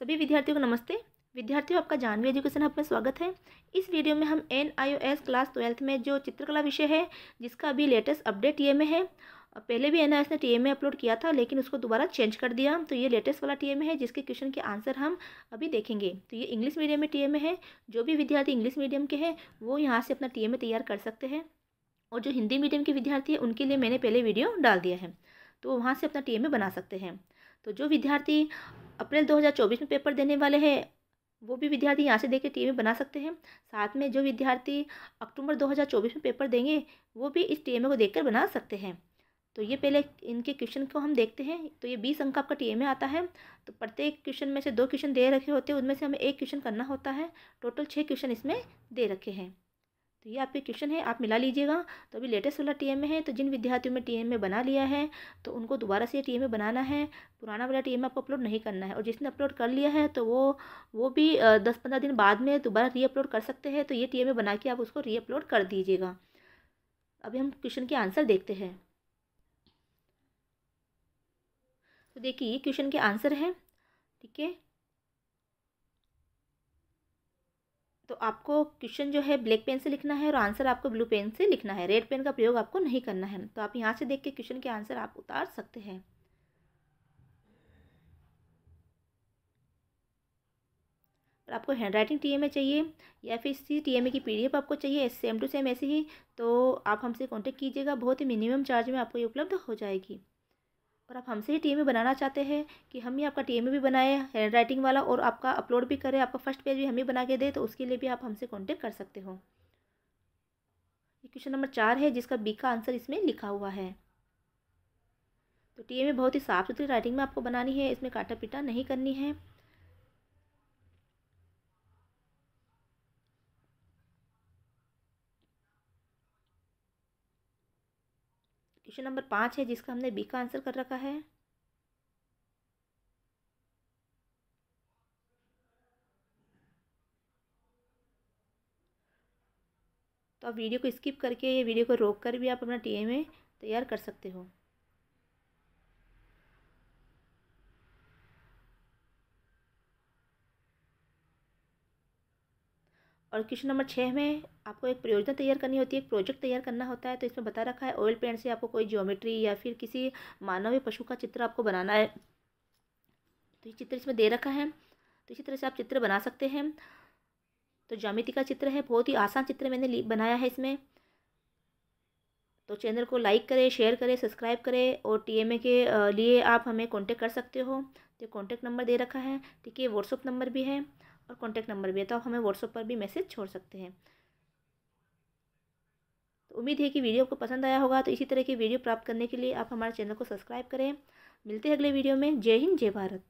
सभी विद्यार्थियों को नमस्ते विद्यार्थियों आपका जानवी एजुकेशन हब में स्वागत है इस वीडियो में हम N I O S class twelfth में जो चित्रकला विषय है जिसका अभी लेटेस्ट अपडेट टी ए में है पहले भी एन आई एस ने टी ए में अपलोड किया था लेकिन उसको दोबारा चेंज कर दिया तो ये लेटेस्ट वाला टी ए है जिसके क्वेश्चन के आंसर हम अभी देखेंगे तो ये इंग्लिश मीडियम में टी ए है जो भी विद्यार्थी इंग्लिश मीडियम के हैं वो यहाँ से अपना टी ए तैयार कर सकते हैं और जो हिंदी मीडियम के विद्यार्थी हैं उनके लिए मैंने पहले वीडियो डाल दिया है तो वहाँ से अपना टी ए बना सकते हैं तो जो विद्यार्थी अप्रैल 2024 में पेपर देने वाले हैं वो भी विद्यार्थी यहाँ से टी में बना सकते हैं साथ में जो विद्यार्थी अक्टूबर 2024 में पेपर देंगे वो भी इस टीएमए को देखकर बना सकते हैं तो ये पहले इनके क्वेश्चन को हम देखते हैं तो ये बीस अंक का आपका टी में आता है तो प्रत्येक क्वेश्चन में से दो क्वेश्चन दे रखे होते हैं उनमें से हमें एक क्वेश्चन करना होता है टोटल छः क्वेश्चन इसमें दे रखे हैं तो ये आपके क्वेश्चन है आप मिला लीजिएगा तो अभी लेटेस्ट वाला टी में है तो जिन विद्यार्थियों ने टी में बना लिया है तो उनको दोबारा से टी में बनाना है पुराना वाला टी आपको अपलोड नहीं करना है और जिसने अपलोड कर लिया है तो वो वो भी दस पंद्रह दिन बाद में दोबारा री अपलोड कर सकते हैं तो ये टी में बना के आप उसको रीअपलोड कर दीजिएगा अभी हम क्वेश्चन के आंसर देखते हैं तो देखिए ये क्वेश्चन के आंसर हैं ठीक है तो आपको क्वेश्चन जो है ब्लैक पेन से लिखना है और आंसर आपको ब्लू पेन से लिखना है रेड पेन का प्रयोग आपको नहीं करना है तो आप यहाँ से देख के क्वेश्चन के आंसर आप उतार सकते हैं और आपको हैंड राइटिंग टी चाहिए या फिर इसी टी की पी आपको चाहिए सेम टू सेम ऐसे ही तो आप हमसे कॉन्टेक्ट कीजिएगा बहुत ही मिनिमम चार्ज में आपको ये उपलब्ध हो जाएगी और आप हमसे ही टी बनाना चाहते हैं कि हम ही आपका टी भी बनाए हैंड राइटिंग वाला और आपका अपलोड भी करें आपका फर्स्ट पेज भी हम ही बना के दें तो उसके लिए भी आप हमसे कॉन्टेक्ट कर सकते हो ये क्वेश्चन नंबर चार है जिसका बी का आंसर इसमें लिखा हुआ है तो टी बहुत ही साफ़ सुथरी राइटिंग में आपको बनानी है इसमें काटा पीटा नहीं करनी है क्वेश्चन नंबर पाँच है जिसका हमने बी का आंसर कर रखा है तो आप वीडियो को स्किप करके या वीडियो को रोक कर भी आप अपना टीए में तैयार कर सकते हो और क्वेश्चन नंबर छः में आपको एक परियोजना तैयार करनी होती है एक प्रोजेक्ट तैयार करना होता है तो इसमें बता रखा है ऑयल पेंट से आपको कोई ज्योमेट्री या फिर किसी मानवीय पशु का चित्र आपको बनाना है तो ये चित्र इसमें दे रखा है तो इसी तरह से आप चित्र बना सकते हैं तो ज्यामिति का चित्र है बहुत ही आसान चित्र मैंने बनाया है इसमें तो चैनल को लाइक करें शेयर करें सब्सक्राइब करें और टीएमए के लिए आप हमें कांटेक्ट कर सकते हो तो कांटेक्ट नंबर दे रखा है ठीक है व्हाट्सअप नंबर भी है और कॉन्टैक्ट नंबर भी है तो आप हमें व्हाट्सअप पर भी मैसेज छोड़ सकते हैं तो उम्मीद है कि वीडियो आपको पसंद आया होगा तो इसी तरह की वीडियो प्राप्त करने के लिए आप हमारे चैनल को सब्सक्राइब करें मिलते हैं अगले वीडियो में जय हिंद जय भारत